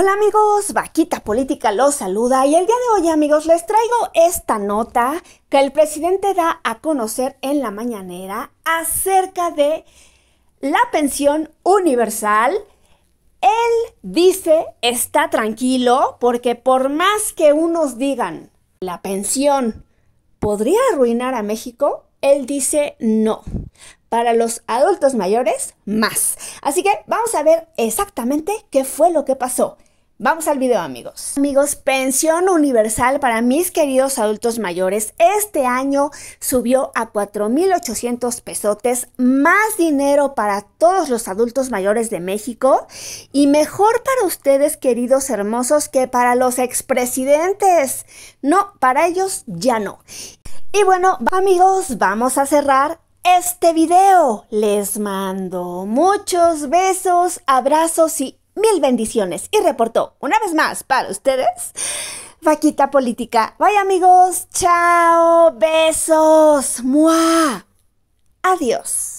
Hola amigos, Vaquita Política los saluda y el día de hoy amigos les traigo esta nota que el presidente da a conocer en la mañanera acerca de la pensión universal. Él dice está tranquilo porque por más que unos digan la pensión podría arruinar a México, él dice no. Para los adultos mayores, más. Así que vamos a ver exactamente qué fue lo que pasó. Vamos al video amigos. Amigos, pensión universal para mis queridos adultos mayores este año subió a 4.800 pesotes, más dinero para todos los adultos mayores de México y mejor para ustedes queridos hermosos que para los expresidentes. No, para ellos ya no. Y bueno amigos, vamos a cerrar este video. Les mando muchos besos, abrazos y mil bendiciones y reportó una vez más para ustedes. Vaquita Política. Bye amigos. Chao. Besos. Muah. Adiós.